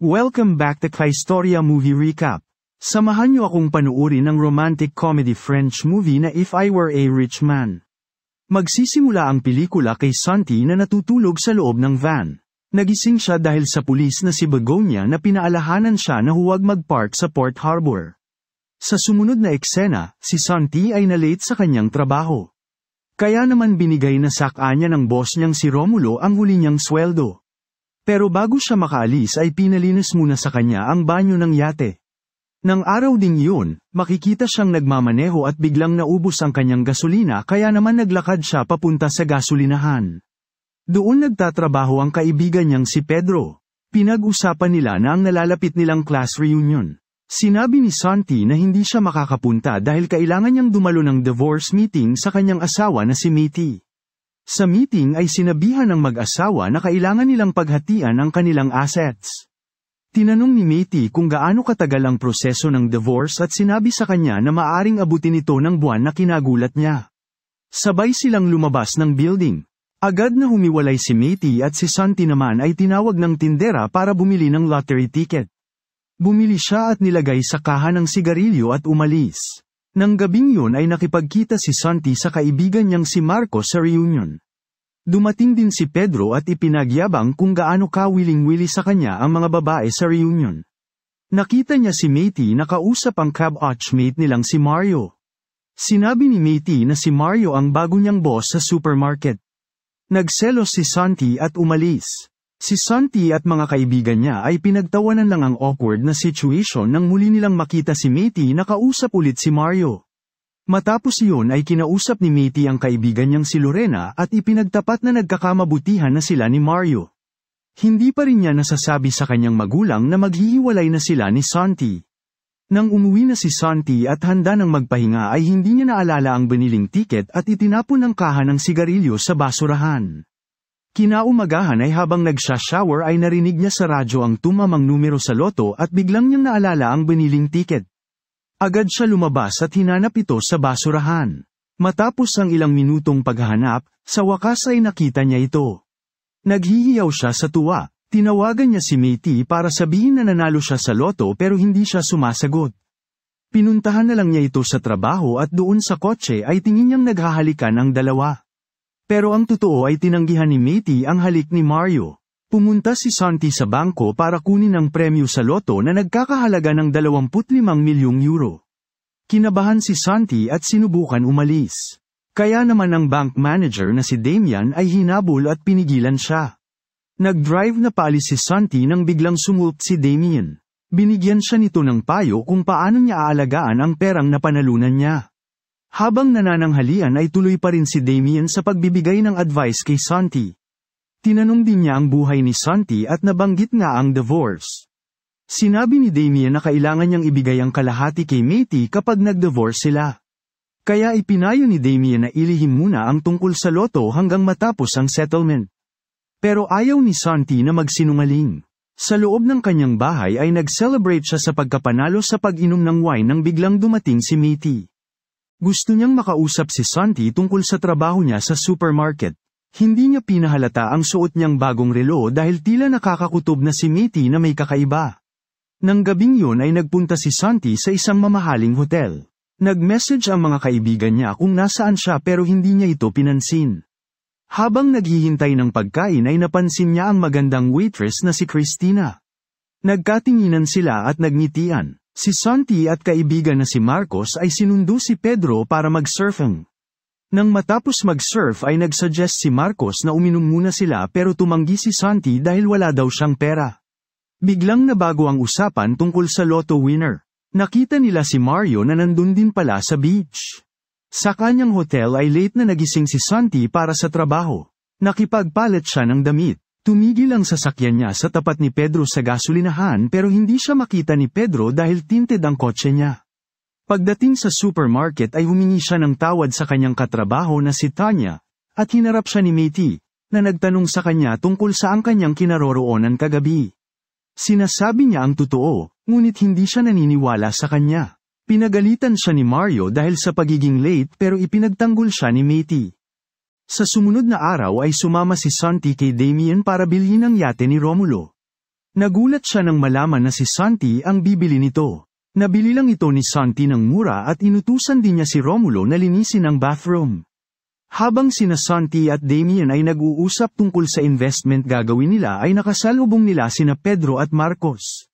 Welcome back to Kaistoria Movie Recap. Samahan niyo akong panuorin ang romantic comedy French movie na If I Were a Rich Man. Magsisimula ang pelikula kay Santi na natutulog sa loob ng van. Nagising siya dahil sa pulis na si Begonia na pinaalahanan siya na huwag magpark sa Port Harbor. Sa sumunod na eksena, si Santi ay nalate sa kanyang trabaho. Kaya naman binigay na sakanya ng boss niyang si Romulo ang huli niyang sweldo. Pero bago siya makalis ay pinalinis muna sa kanya ang banyo ng yate. Nang araw ding iyon, makikita siyang nagmamaneho at biglang naubos ang kanyang gasolina kaya naman naglakad siya papunta sa gasolinahan. Doon nagtatrabaho ang kaibigan niyang si Pedro. Pinag-usapan nila na ang nalalapit nilang class reunion. Sinabi ni Santi na hindi siya makakapunta dahil kailangan niyang dumalo ng divorce meeting sa kanyang asawa na si Mitty. Sa meeting ay sinabihan ng mag-asawa na kailangan nilang paghatian ang kanilang assets. Tinanong ni Matey kung gaano katagal ang proseso ng divorce at sinabi sa kanya na maaring abutin ito ng buwan na kinagulat niya. Sabay silang lumabas ng building. Agad na humiwalay si Matey at si Santi naman ay tinawag ng tindera para bumili ng lottery ticket. Bumili siya at nilagay sa kaha ng sigarilyo at umalis. Nang gabing yun ay nakipagkita si Santi sa kaibigan niyang si Marco sa reunion. Dumating din si Pedro at ipinagyabang kung gaano kawiling-wili sa kanya ang mga babae sa reunion. Nakita niya si Matey na kausap ang cab mate nilang si Mario. Sinabi ni Matey na si Mario ang bago niyang boss sa supermarket. Nagselos si Santi at umalis. Si Santi at mga kaibigan niya ay pinagtawanan lang ang awkward na situation nang muli nilang makita si Matey na kausap ulit si Mario. Matapos iyon ay kinausap ni Matey ang kaibigan niyang si Lorena at ipinagtapat na nagkakamabutihan na sila ni Mario. Hindi pa rin niya nasasabi sa kanyang magulang na maghihiwalay na sila ni Santi. Nang umuwi na si Santi at handa ng magpahinga ay hindi niya naalala ang biniling tiket at itinapon ang kaha ng sigarilyo sa basurahan. Kinaumagahan ay habang nagsha-shower ay narinig niya sa radyo ang tumamang numero sa loto at biglang niyang naalala ang biniling tiket. Agad siya lumabas at hinanap ito sa basurahan. Matapos ang ilang minutong paghahanap, sa wakas ay nakita niya ito. Naghihiyaw siya sa tuwa, tinawagan niya si Meiti para sabihin na nanalo siya sa loto pero hindi siya sumasagot. Pinuntahan na lang niya ito sa trabaho at doon sa kotse ay tingin niyang naghahalikan ang dalawa. Pero ang totoo ay tinanggihan ni Métis ang halik ni Mario. Pumunta si Santi sa bangko para kunin ang premyo sa loto na nagkakahalaga ng 25 milyong euro. Kinabahan si Santi at sinubukan umalis. Kaya naman ang bank manager na si Damian ay hinabol at pinigilan siya. Nag-drive na paalis si Santi nang biglang sumulp si Damian. Binigyan siya nito ng payo kung paano niya aalagaan ang perang napanalunan niya. Habang nanananghalian ay tuloy pa rin si Damien sa pagbibigay ng advice kay Santi. Tinanong din niya ang buhay ni Santi at nabanggit nga ang divorce. Sinabi ni Damien na kailangan niyang ibigay ang kalahati kay Matey kapag nag-divorce sila. Kaya ipinayo ni Damien na ilihim muna ang tungkol sa loto hanggang matapos ang settlement. Pero ayaw ni Santi na magsinungaling. Sa loob ng kanyang bahay ay nag-celebrate siya sa pagkapanalo sa pag-inom ng wine nang biglang dumating si Matey. Gusto niyang makausap si Santi tungkol sa trabaho niya sa supermarket. Hindi niya pinahalata ang suot niyang bagong relo dahil tila nakakakutob na si Mitty na may kakaiba. Nang gabing yun ay nagpunta si Santi sa isang mamahaling hotel. Nag-message ang mga kaibigan niya kung nasaan siya pero hindi niya ito pinansin. Habang naghihintay ng pagkain ay napansin niya ang magandang waitress na si Christina. Nagkatinginan sila at nagngitian. Si Santi at kaibigan na si Marcos ay sinundo si Pedro para mag-surfing. Nang matapos mag-surf ay nagsuggest si Marcos na uminom muna sila pero tumanggi si Santi dahil wala daw siyang pera. Biglang nabago ang usapan tungkol sa lotto winner. Nakita nila si Mario na nandun din pala sa beach. Sa kanyang hotel ay late na nagising si Santi para sa trabaho. Nakipagpalit siya ng damit. Tumigil ang sasakyan niya sa tapat ni Pedro sa gasolinahan pero hindi siya makita ni Pedro dahil tinted ang kotse niya. Pagdating sa supermarket ay humingi siya ng tawad sa kanyang katrabaho na si Tanya, at hinarap siya ni Métis, na nagtanong sa kanya tungkol sa ang kanyang kinaroroonan kagabi. Sinasabi niya ang totoo, ngunit hindi siya naniniwala sa kanya. Pinagalitan siya ni Mario dahil sa pagiging late pero ipinagtanggol siya ni Métis. Sa sumunod na araw ay sumama si Santi kay Damien para bilhin ang yate ni Romulo. Nagulat siya nang malaman na si Santi ang bibili nito. Nabili lang ito ni Santi ng mura at inutusan din niya si Romulo na linisin ang bathroom. Habang sina Santi at Damien ay nag-uusap tungkol sa investment gagawin nila ay nakasalubong nila sina Pedro at Marcos.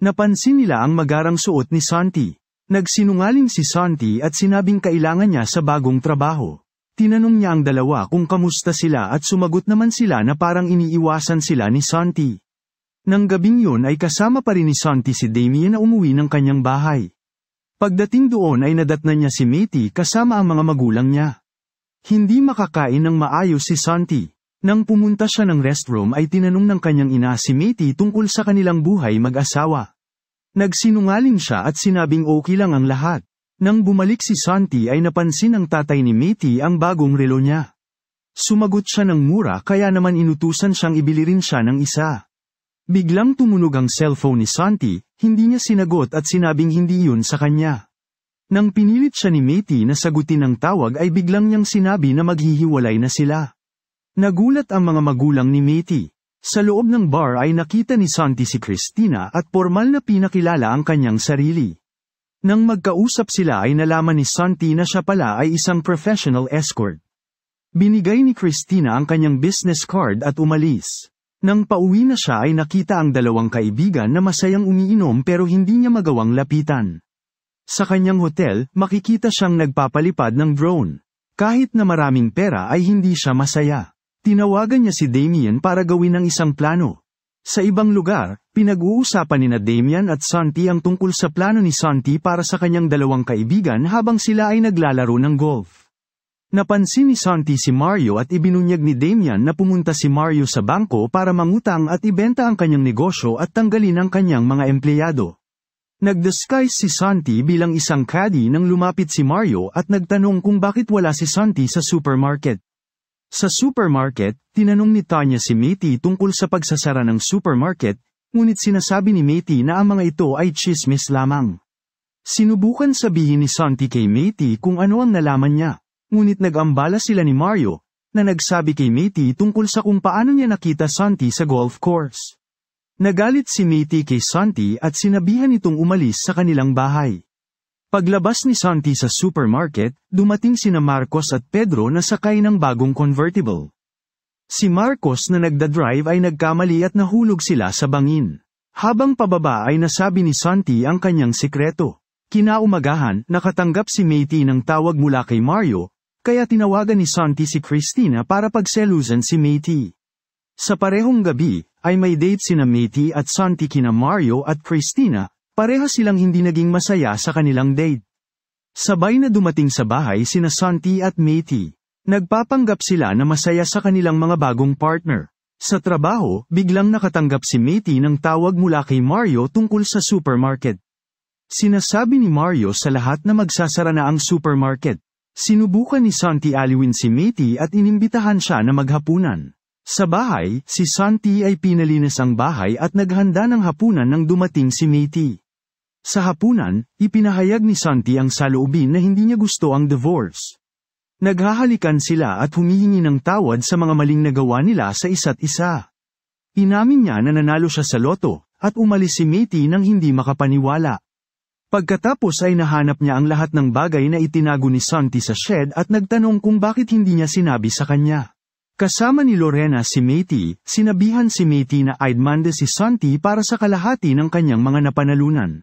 Napansin nila ang magarang suot ni Santi. Nagsinungaling si Santi at sinabing kailangan niya sa bagong trabaho. Tinanong niya ang dalawa kung kamusta sila at sumagot naman sila na parang iniiwasan sila ni Santi. Nang gabing yun ay kasama pa rin ni Santi si Damien na umuwi ng kanyang bahay. Pagdating doon ay nadatnan niya si Matey kasama ang mga magulang niya. Hindi makakain ng maayos si Santi. Nang pumunta siya ng restroom ay tinanong ng kanyang ina si Matey tungkol sa kanilang buhay mag-asawa. Nagsinungaling siya at sinabing okay lang ang lahat. Nang bumalik si Santi ay napansin ng tatay ni Mitty ang bagong relo niya. Sumagot siya ng mura kaya naman inutusan siyang ibili rin siya ng isa. Biglang tumunog ang cellphone ni Santi, hindi niya sinagot at sinabing hindi yun sa kanya. Nang pinilit siya ni Mitty na sagutin ang tawag ay biglang niyang sinabi na maghihiwalay na sila. Nagulat ang mga magulang ni Mitty. Sa loob ng bar ay nakita ni Santi si Christina at formal na pinakilala ang kanyang sarili. Nang magkausap sila ay nalaman ni Santi na siya pala ay isang professional escort. Binigay ni Christina ang kanyang business card at umalis. Nang pauwi na siya ay nakita ang dalawang kaibigan na masayang umiinom pero hindi niya magawang lapitan. Sa kanyang hotel, makikita siyang nagpapalipad ng drone. Kahit na maraming pera ay hindi siya masaya. Tinawagan niya si Damien para gawin ang isang plano. Sa ibang lugar, pinag-uusapan ni na Damian at Santi ang tungkol sa plano ni Santi para sa kanyang dalawang kaibigan habang sila ay naglalaro ng golf. Napansin ni Santi si Mario at ibinunyag ni Damian na pumunta si Mario sa bangko para mangutang at ibenta ang kanyang negosyo at tanggalin ang kanyang mga empleyado. Nagdisguise si Santi bilang isang caddy nang lumapit si Mario at nagtanong kung bakit wala si Santi sa supermarket. Sa supermarket, tinanong ni Tanya si Matey tungkol sa pagsasara ng supermarket, ngunit sinasabi ni Matey na ang mga ito ay chismis lamang. Sinubukan sabihin ni Santi kay Matey kung ano ang nalaman niya, ngunit nag-ambala sila ni Mario, na nagsabi kay Matey tungkol sa kung paano niya nakita Santi sa golf course. Nagalit si Matey kay Santi at sinabihan itong umalis sa kanilang bahay. Paglabas ni Santi sa supermarket, dumating sina Marcos at Pedro na sakay ng bagong convertible. Si Marcos na nagda-drive ay nagkamali at nahulog sila sa bangin. Habang pababa ay nasabi ni Santi ang kanyang sikreto. Kinaumagahan, nakatanggap si Meiti ng tawag mula kay Mario, kaya tinawagan ni Santi si Christina para pagselusan si Meiti. Sa parehong gabi, ay may date sina Meiti at Santi kina Mario at Christina, Pareha silang hindi naging masaya sa kanilang date. Sabay na dumating sa bahay sina Santi at Meiti. Nagpapanggap sila na masaya sa kanilang mga bagong partner. Sa trabaho, biglang nakatanggap si Meiti ng tawag mula kay Mario tungkol sa supermarket. Sinasabi ni Mario sa lahat na magsasara na ang supermarket. Sinubukan ni Santi Aliwin si Meiti at inimbitahan siya na maghapunan. Sa bahay, si Santi ay pinalinis ang bahay at naghanda ng hapunan nang dumating si Matey. Sa hapunan, ipinahayag ni Santi ang saloobin na hindi niya gusto ang divorce. Naghahalikan sila at humihingi ng tawad sa mga maling nagawa nila sa isa't isa. Inamin niya na nanalo siya sa loto, at umalis si Matey nang hindi makapaniwala. Pagkatapos ay nahanap niya ang lahat ng bagay na itinago ni Santi sa shed at nagtanong kung bakit hindi niya sinabi sa kanya. Kasama ni Lorena si Métis, sinabihan si Métis na idmande si Santi para sa kalahati ng kanyang mga napanalunan.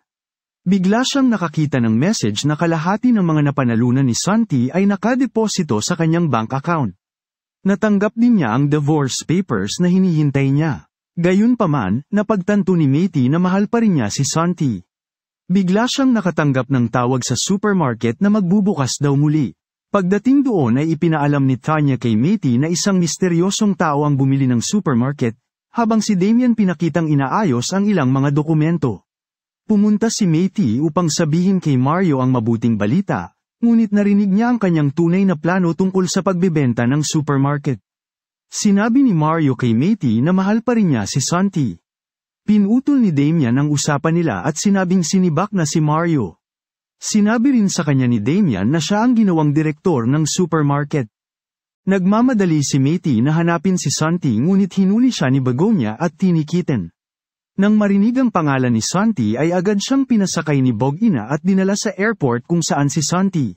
Bigla siyang nakakita ng message na kalahati ng mga napanalunan ni Santi ay nakadeposito sa kanyang bank account. Natanggap din niya ang divorce papers na hinihintay niya. Gayunpaman, napagtanto ni Métis na mahal pa rin niya si Santi. Bigla siyang nakatanggap ng tawag sa supermarket na magbubukas daw muli. Pagdating doon ay ipinaalam ni Tanya kay Matey na isang misteryosong tao ang bumili ng supermarket, habang si Damian pinakitang inaayos ang ilang mga dokumento. Pumunta si Matey upang sabihin kay Mario ang mabuting balita, ngunit narinig niya ang kanyang tunay na plano tungkol sa pagbebenta ng supermarket. Sinabi ni Mario kay Matey na mahal pa rin niya si Santi. Pinutol ni Damian ang usapan nila at sinabing sinibak na si Mario. Sinabi rin sa kanya ni Damian na siya ang ginawang direktor ng supermarket. Nagmamadali si Mitty na hanapin si Santi ngunit hinuli siya ni Bagonia at tinikitin. Nang marinig ang pangalan ni Santi ay agad siyang pinasakay ni Bogina at dinala sa airport kung saan si Santi.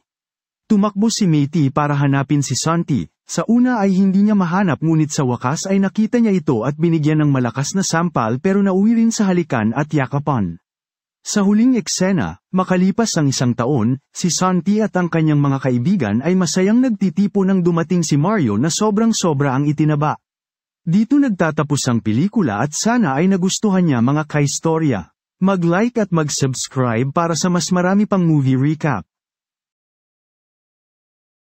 Tumakbo si Mitty para hanapin si Santi, sa una ay hindi niya mahanap ngunit sa wakas ay nakita niya ito at binigyan ng malakas na sampal pero nauwi rin sa halikan at yakapan. Sa huling eksena, makalipas ang isang taon, si Santi at ang kanyang mga kaibigan ay masayang nagtitipo nang dumating si Mario na sobrang sobra ang itinaba. Dito nagtatapos ang pelikula at sana ay nagustuhan niya mga kaistorya. Mag-like at mag-subscribe para sa mas marami pang movie recap.